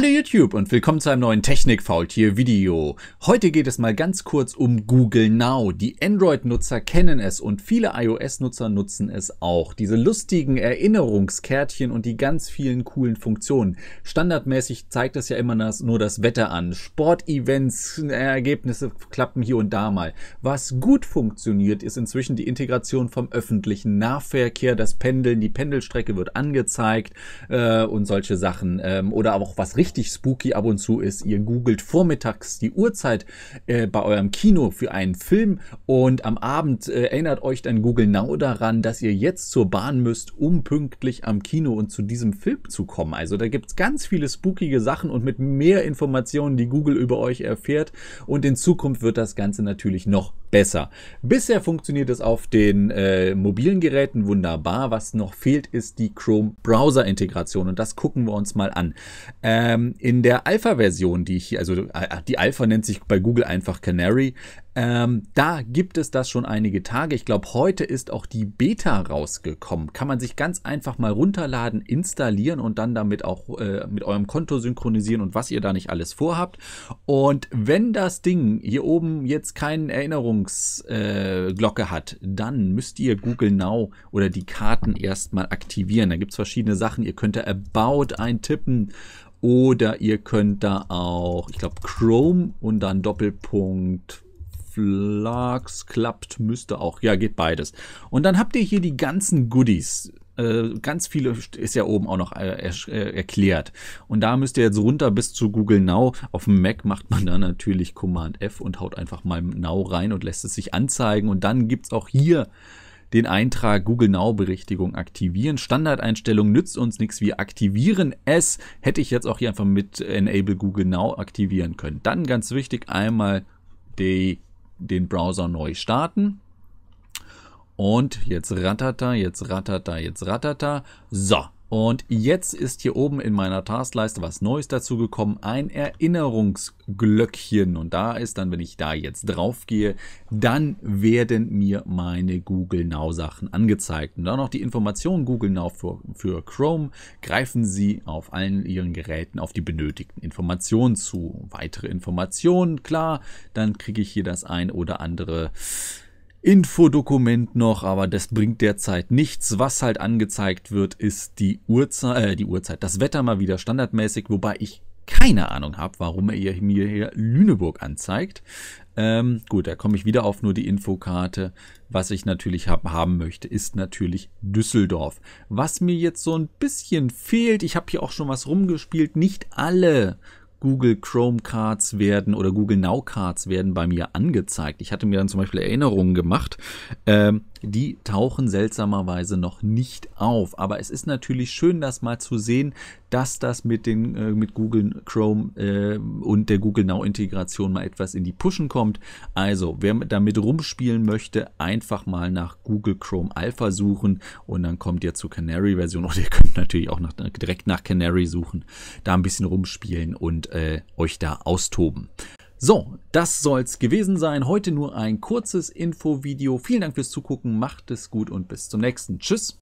Hallo YouTube und willkommen zu einem neuen Technik-Faultier-Video. Heute geht es mal ganz kurz um Google Now. Die Android-Nutzer kennen es und viele iOS-Nutzer nutzen es auch. Diese lustigen Erinnerungskärtchen und die ganz vielen coolen Funktionen. Standardmäßig zeigt es ja immer das, nur das Wetter an. Sportevents, äh, Ergebnisse klappen hier und da mal. Was gut funktioniert, ist inzwischen die Integration vom öffentlichen Nahverkehr, das Pendeln, die Pendelstrecke wird angezeigt äh, und solche Sachen. Ähm, oder auch was richtig richtig spooky ab und zu ist, ihr googelt vormittags die Uhrzeit äh, bei eurem Kino für einen Film und am Abend äh, erinnert euch dann Google Now daran, dass ihr jetzt zur Bahn müsst, um pünktlich am Kino und zu diesem Film zu kommen. Also da gibt es ganz viele spookige Sachen und mit mehr Informationen, die Google über euch erfährt und in Zukunft wird das Ganze natürlich noch besser. Bisher funktioniert es auf den äh, mobilen Geräten wunderbar. Was noch fehlt, ist die Chrome-Browser-Integration und das gucken wir uns mal an. Ähm, in der Alpha-Version, die ich hier, also äh, die Alpha nennt sich bei Google einfach Canary, ähm, da gibt es das schon einige Tage. Ich glaube, heute ist auch die Beta rausgekommen. Kann man sich ganz einfach mal runterladen, installieren und dann damit auch äh, mit eurem Konto synchronisieren und was ihr da nicht alles vorhabt. Und wenn das Ding hier oben jetzt keine Erinnerungsglocke äh, hat, dann müsst ihr Google Now oder die Karten erstmal aktivieren. Da gibt es verschiedene Sachen. Ihr könnt da About eintippen oder ihr könnt da auch, ich glaube, Chrome und dann Doppelpunkt Auflags klappt, müsste auch. Ja, geht beides. Und dann habt ihr hier die ganzen Goodies. Äh, ganz viele ist ja oben auch noch äh, äh, erklärt. Und da müsst ihr jetzt runter bis zu Google Now. Auf dem Mac macht man da natürlich Command F und haut einfach mal Now rein und lässt es sich anzeigen. Und dann gibt es auch hier den Eintrag Google Now Berichtigung aktivieren. Standardeinstellung nützt uns nichts, wir aktivieren es. Hätte ich jetzt auch hier einfach mit Enable Google Now aktivieren können. Dann ganz wichtig einmal die den Browser neu starten. Und jetzt rattert jetzt rattert jetzt rattert So, und jetzt ist hier oben in meiner Taskleiste was Neues dazugekommen, ein Erinnerungsglöckchen. Und da ist dann, wenn ich da jetzt draufgehe, dann werden mir meine Google Now Sachen angezeigt. Und dann noch die Informationen Google Now für, für Chrome. Greifen Sie auf allen Ihren Geräten auf die benötigten Informationen zu. Weitere Informationen, klar, dann kriege ich hier das ein oder andere Infodokument noch, aber das bringt derzeit nichts. Was halt angezeigt wird, ist die Uhrzeit, äh, die Uhrzeit, das Wetter mal wieder standardmäßig, wobei ich keine Ahnung habe, warum er mir hier Lüneburg anzeigt. Ähm, gut, da komme ich wieder auf nur die Infokarte. Was ich natürlich hab, haben möchte, ist natürlich Düsseldorf. Was mir jetzt so ein bisschen fehlt, ich habe hier auch schon was rumgespielt, nicht alle Google Chrome Cards werden oder Google Now Cards werden bei mir angezeigt. Ich hatte mir dann zum Beispiel Erinnerungen gemacht. Ähm, die tauchen seltsamerweise noch nicht auf. Aber es ist natürlich schön, das mal zu sehen, dass das mit, den, äh, mit Google Chrome äh, und der Google Now Integration mal etwas in die Pushen kommt. Also, wer damit rumspielen möchte, einfach mal nach Google Chrome Alpha suchen und dann kommt ihr zur Canary Version. Oder ihr könnt natürlich auch nach, direkt nach Canary suchen, da ein bisschen rumspielen und äh, euch da austoben. So, das soll's gewesen sein. Heute nur ein kurzes Infovideo. Vielen Dank fürs Zugucken, macht es gut und bis zum nächsten. Tschüss.